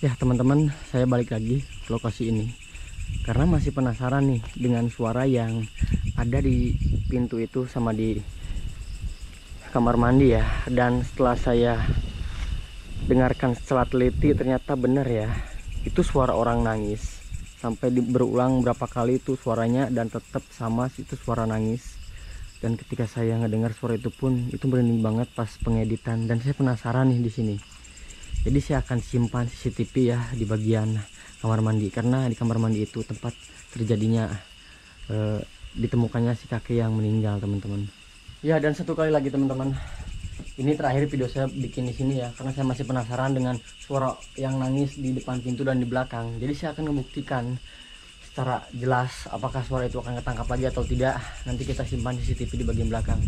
ya teman-teman saya balik lagi ke lokasi ini karena masih penasaran nih dengan suara yang ada di pintu itu sama di kamar mandi ya dan setelah saya dengarkan setelah teliti ternyata benar ya itu suara orang nangis sampai berulang berapa kali itu suaranya dan tetap sama itu suara nangis dan ketika saya ngedengar suara itu pun itu merinding banget pas pengeditan dan saya penasaran nih di sini jadi saya akan simpan CCTV ya di bagian kamar mandi karena di kamar mandi itu tempat terjadinya e, ditemukannya si kakek yang meninggal teman-teman ya dan satu kali lagi teman-teman ini terakhir video saya bikin di sini ya karena saya masih penasaran dengan suara yang nangis di depan pintu dan di belakang jadi saya akan membuktikan secara jelas apakah suara itu akan ketangkap lagi atau tidak nanti kita simpan CCTV di bagian belakang